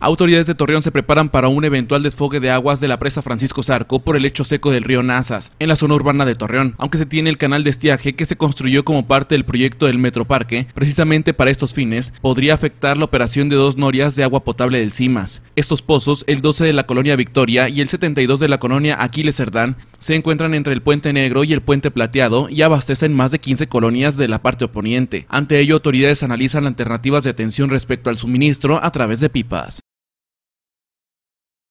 Autoridades de Torreón se preparan para un eventual desfogue de aguas de la presa Francisco Zarco por el hecho seco del río Nazas, en la zona urbana de Torreón, aunque se tiene el canal de estiaje que se construyó como parte del proyecto del Metroparque, precisamente para estos fines, podría afectar la operación de dos norias de agua potable del CIMAS. Estos pozos, el 12 de la colonia Victoria y el 72 de la colonia Aquiles Cerdán, se encuentran entre el Puente Negro y el Puente Plateado y abastecen más de 15 colonias de la parte oponiente. Ante ello, autoridades analizan alternativas de atención respecto al suministro a través de pipas.